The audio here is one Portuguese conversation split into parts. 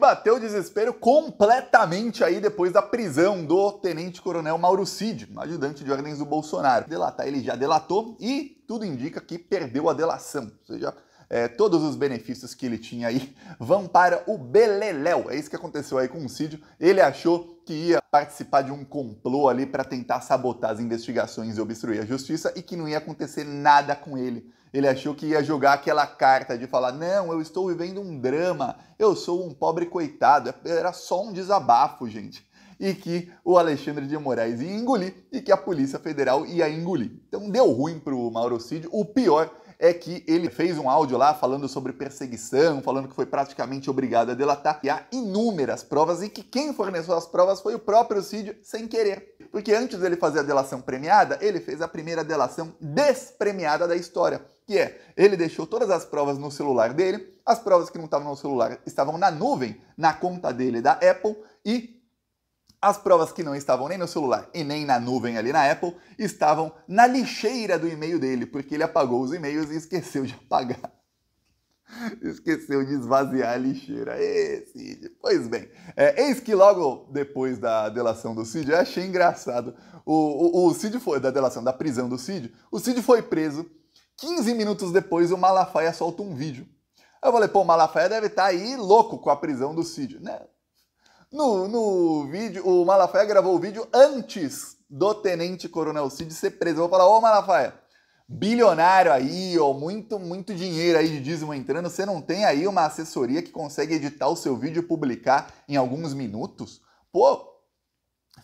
bateu o desespero completamente aí depois da prisão do tenente-coronel Mauro Cid, ajudante de ordens do Bolsonaro. Delatar ele já delatou e tudo indica que perdeu a delação, ou seja, é, todos os benefícios que ele tinha aí vão para o beleléu. É isso que aconteceu aí com o Cid. Ele achou que ia participar de um complô ali para tentar sabotar as investigações e obstruir a justiça e que não ia acontecer nada com ele. Ele achou que ia jogar aquela carta de falar: não, eu estou vivendo um drama, eu sou um pobre coitado. Era só um desabafo, gente. E que o Alexandre de Moraes ia engolir e que a Polícia Federal ia engolir. Então deu ruim para o Mauro Cid. O pior é que ele fez um áudio lá falando sobre perseguição, falando que foi praticamente obrigado a delatar, e há inúmeras provas, e que quem forneceu as provas foi o próprio Cid, sem querer. Porque antes dele fazer a delação premiada, ele fez a primeira delação despremiada da história, que é, ele deixou todas as provas no celular dele, as provas que não estavam no celular estavam na nuvem, na conta dele da Apple, e as provas que não estavam nem no celular e nem na nuvem ali na Apple estavam na lixeira do e-mail dele, porque ele apagou os e-mails e esqueceu de apagar. Esqueceu de esvaziar a lixeira. Cid. Pois bem, é, eis que logo depois da delação do Cid, eu achei engraçado. O, o, o Cid foi, da delação, da prisão do Cid, o Cid foi preso. 15 minutos depois, o Malafaia solta um vídeo. Eu falei, pô, o Malafaia deve estar tá aí louco com a prisão do Cid. né? No, no vídeo, o Malafaia gravou o vídeo antes do Tenente Coronel Cid ser preso. Eu vou falar, ô Malafaia, bilionário aí, ó, muito, muito dinheiro aí de dízimo entrando, você não tem aí uma assessoria que consegue editar o seu vídeo e publicar em alguns minutos? Pô,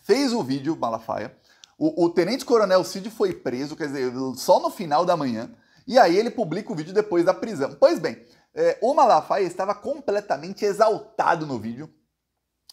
fez o vídeo, Malafaia. O, o Tenente Coronel Cid foi preso, quer dizer, só no final da manhã. E aí ele publica o vídeo depois da prisão. Pois bem, é, o Malafaia estava completamente exaltado no vídeo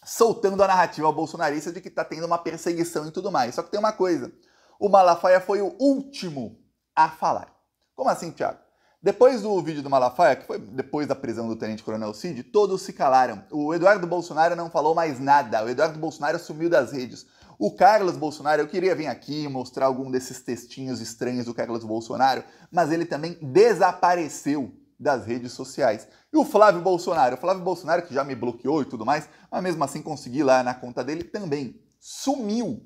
soltando a narrativa bolsonarista de que está tendo uma perseguição e tudo mais. Só que tem uma coisa: o Malafaia foi o último a falar. Como assim, Thiago? Depois do vídeo do Malafaia, que foi depois da prisão do Tenente Coronel Cid, todos se calaram. O Eduardo Bolsonaro não falou mais nada. O Eduardo Bolsonaro sumiu das redes. O Carlos Bolsonaro, eu queria vir aqui mostrar algum desses textinhos estranhos do Carlos Bolsonaro, mas ele também desapareceu das redes sociais. E o Flávio Bolsonaro? O Flávio Bolsonaro, que já me bloqueou e tudo mais, mas mesmo assim consegui lá na conta dele também. Sumiu.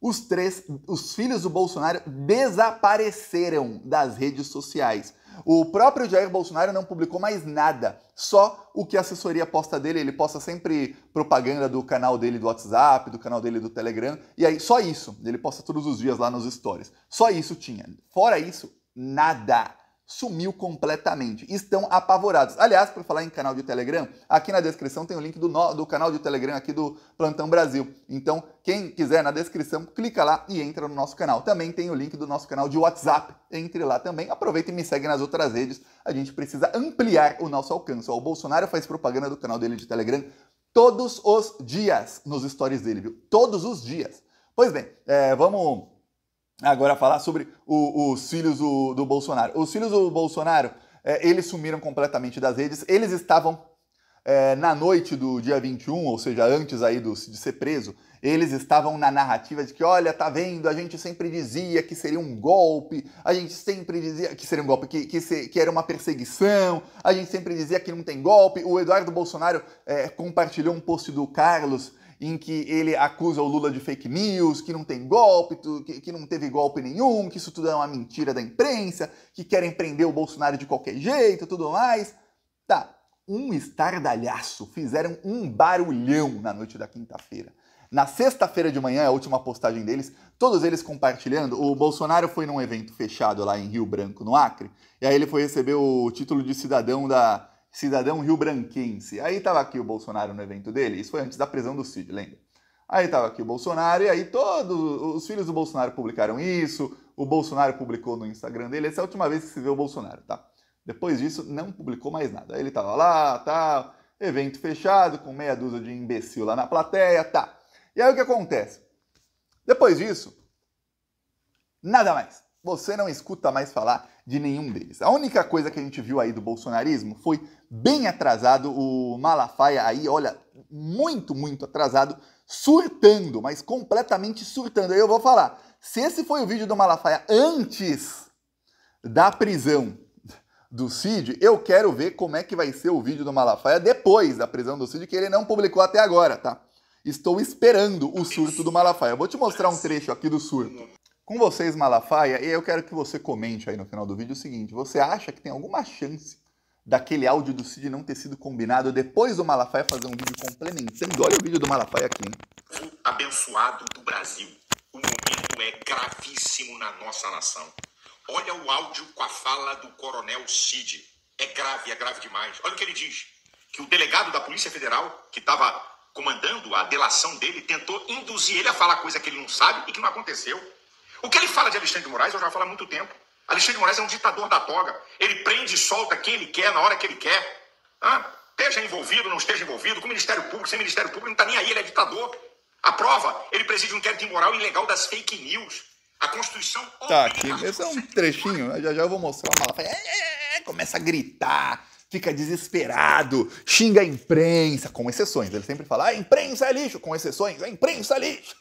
Os três, os filhos do Bolsonaro desapareceram das redes sociais. O próprio Jair Bolsonaro não publicou mais nada, só o que a assessoria posta dele. Ele posta sempre propaganda do canal dele do WhatsApp, do canal dele do Telegram, e aí só isso. Ele posta todos os dias lá nos stories. Só isso tinha. Fora isso, nada sumiu completamente. Estão apavorados. Aliás, para falar em canal de Telegram, aqui na descrição tem o link do, no, do canal de Telegram aqui do Plantão Brasil. Então, quem quiser na descrição, clica lá e entra no nosso canal. Também tem o link do nosso canal de WhatsApp. Entre lá também. Aproveita e me segue nas outras redes. A gente precisa ampliar o nosso alcance. O Bolsonaro faz propaganda do canal dele de Telegram todos os dias nos stories dele, viu? Todos os dias. Pois bem, é, vamos agora falar sobre o, os filhos do, do, Bolsonaro. Os filhos do Bolsonaro, é, eles sumiram completamente das redes. Eles estavam é, na noite do dia 21, ou seja, antes aí do, de ser preso, eles estavam na narrativa de que, olha, tá vendo, a gente sempre dizia que seria um golpe, a gente sempre dizia que seria um golpe, que, que, se, que era uma perseguição, a gente sempre dizia que não tem golpe. O Eduardo Bolsonaro é, compartilhou um post do Carlos em que ele acusa o Lula de fake news, que não tem golpe, que, que não teve golpe nenhum, que isso tudo é uma mentira da imprensa, que querem prender o Bolsonaro de qualquer jeito tudo mais. Tá, um estardalhaço, fizeram um barulhão na noite da quinta-feira. Na sexta-feira de manhã, a última postagem deles, todos eles compartilhando. O Bolsonaro foi num evento fechado lá em Rio Branco, no Acre, e aí ele foi receber o título de cidadão da, cidadão rio-branquense. Aí estava aqui o Bolsonaro no evento dele, isso foi antes da prisão do Cid, lembra? Aí estava aqui o Bolsonaro, e aí todos os filhos do Bolsonaro publicaram isso, o Bolsonaro publicou no Instagram dele, essa é a última vez que se vê o Bolsonaro, tá? Depois disso, não publicou mais nada. Aí ele estava lá, tá, evento fechado, com meia dúzia de imbecil lá na plateia, tá. E aí o que acontece? Depois disso, nada mais você não escuta mais falar de nenhum deles. A única coisa que a gente viu aí do bolsonarismo foi bem atrasado o Malafaia aí, olha, muito, muito atrasado, surtando, mas completamente surtando. Aí eu vou falar, se esse foi o vídeo do Malafaia antes da prisão do Cid, eu quero ver como é que vai ser o vídeo do Malafaia depois da prisão do Cid, que ele não publicou até agora, tá? Estou esperando o surto do Malafaia. vou te mostrar um trecho aqui do surto. Com vocês, Malafaia, e eu quero que você comente aí no final do vídeo o seguinte: você acha que tem alguma chance daquele áudio do Cid não ter sido combinado depois do Malafaia fazer um vídeo complementando? Olha o vídeo do Malafaia aqui, hein? Abençoado do Brasil, o momento é gravíssimo na nossa nação. Olha o áudio com a fala do coronel Cid. É grave, é grave demais. Olha o que ele diz: que o delegado da Polícia Federal, que estava comandando a delação dele, tentou induzir ele a falar coisa que ele não sabe e que não aconteceu. O que ele fala de Alexandre de Moraes, eu já falo há muito tempo. Alexandre de Moraes é um ditador da toga. Ele prende e solta quem ele quer, na hora que ele quer. Ah, esteja envolvido, não esteja envolvido, com o Ministério Público, sem Ministério Público, não está nem aí, ele é ditador. A prova, ele preside um inquérito imoral e ilegal das fake news. A Constituição... Tá aqui, esse é um trechinho, né? já já eu vou mostrar. É, é, é, é, começa a gritar, fica desesperado, xinga a imprensa, com exceções. Ele sempre fala, ah, a imprensa é lixo, com exceções, a imprensa é lixo.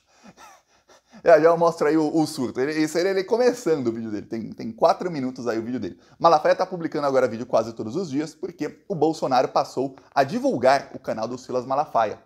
É, já mostra aí o, o surto. Ele, esse aí ele começando o vídeo dele. Tem, tem quatro minutos aí o vídeo dele. Malafaia tá publicando agora vídeo quase todos os dias, porque o Bolsonaro passou a divulgar o canal do Silas Malafaia.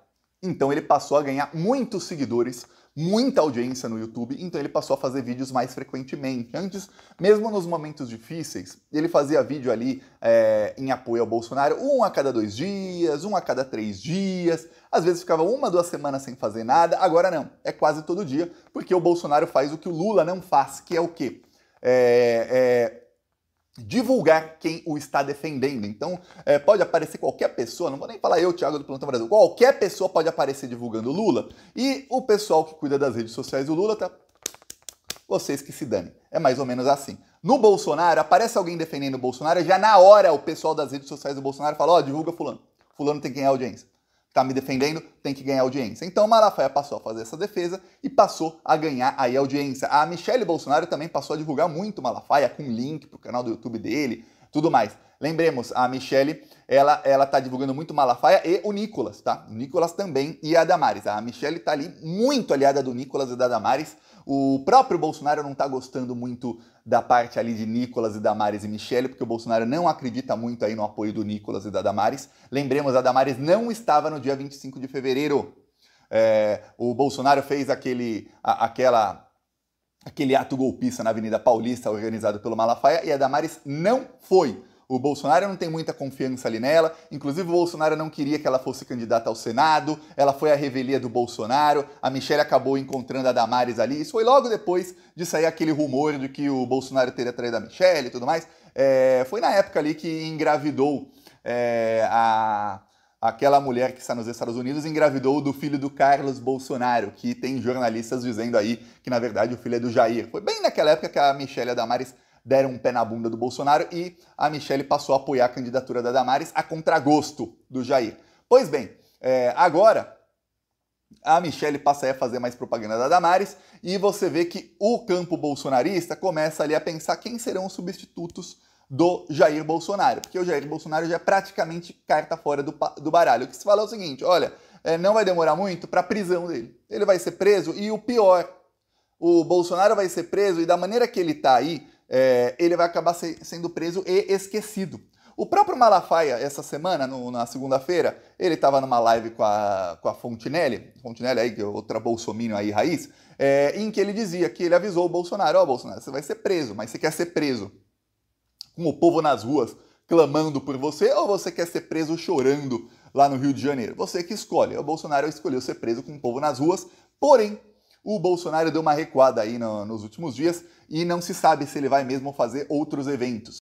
Então ele passou a ganhar muitos seguidores, muita audiência no YouTube, então ele passou a fazer vídeos mais frequentemente. Antes, mesmo nos momentos difíceis, ele fazia vídeo ali é, em apoio ao Bolsonaro, um a cada dois dias, um a cada três dias, às vezes ficava uma, duas semanas sem fazer nada, agora não, é quase todo dia, porque o Bolsonaro faz o que o Lula não faz, que é o quê? É, é, divulgar quem o está defendendo. Então, é, pode aparecer qualquer pessoa, não vou nem falar eu, Thiago do Plantão Brasil, qualquer pessoa pode aparecer divulgando Lula e o pessoal que cuida das redes sociais do Lula tá. Vocês que se danem. É mais ou menos assim. No Bolsonaro, aparece alguém defendendo o Bolsonaro, já na hora o pessoal das redes sociais do Bolsonaro fala: ó, oh, divulga Fulano. Fulano tem quem é audiência está me defendendo, tem que ganhar audiência. Então Malafaia passou a fazer essa defesa e passou a ganhar aí audiência. A Michelle Bolsonaro também passou a divulgar muito Malafaia com link para o canal do YouTube dele, tudo mais. Lembremos, a Michelle, ela ela tá divulgando muito Malafaia e o Nicolas, tá? O Nicolas também e a Damares. A Michelle tá ali muito aliada do Nicolas e da Damares o próprio Bolsonaro não está gostando muito da parte ali de Nicolas e Damares e Michele, porque o Bolsonaro não acredita muito aí no apoio do Nicolas e da Damares. Lembremos, a Damares não estava no dia 25 de fevereiro. É, o Bolsonaro fez aquele, a, aquela, aquele ato golpista na Avenida Paulista, organizado pelo Malafaia, e a Damares não foi. O Bolsonaro não tem muita confiança ali nela, inclusive o Bolsonaro não queria que ela fosse candidata ao Senado, ela foi à revelia do Bolsonaro, a Michelle acabou encontrando a Damares ali, isso foi logo depois de sair aquele rumor de que o Bolsonaro teria traído a Michelle e tudo mais. É, foi na época ali que engravidou é, a, aquela mulher que está nos Estados Unidos engravidou do filho do Carlos Bolsonaro, que tem jornalistas dizendo aí que na verdade o filho é do Jair. Foi bem naquela época que a Michelle Damares deram um pé na bunda do Bolsonaro e a Michelle passou a apoiar a candidatura da Damares a contragosto do Jair. Pois bem, é, agora a Michelle passa a fazer mais propaganda da Damares e você vê que o campo bolsonarista começa ali a pensar quem serão os substitutos do Jair Bolsonaro, porque o Jair Bolsonaro já é praticamente carta fora do, do baralho. O que se fala é o seguinte: olha, é, não vai demorar muito para a prisão dele. Ele vai ser preso e o pior, o Bolsonaro vai ser preso e da maneira que ele está aí, é, ele vai acabar se, sendo preso e esquecido. O próprio Malafaia, essa semana, no, na segunda-feira, ele estava numa live com a, com a Fontinelli, Fontinelli aí, é outra bolsominion aí, raiz, é, em que ele dizia que ele avisou o Bolsonaro, ó oh, Bolsonaro, você vai ser preso, mas você quer ser preso com o povo nas ruas clamando por você ou você quer ser preso chorando lá no Rio de Janeiro? Você que escolhe. O Bolsonaro escolheu ser preso com o povo nas ruas, porém, o Bolsonaro deu uma recuada aí no, nos últimos dias e não se sabe se ele vai mesmo fazer outros eventos.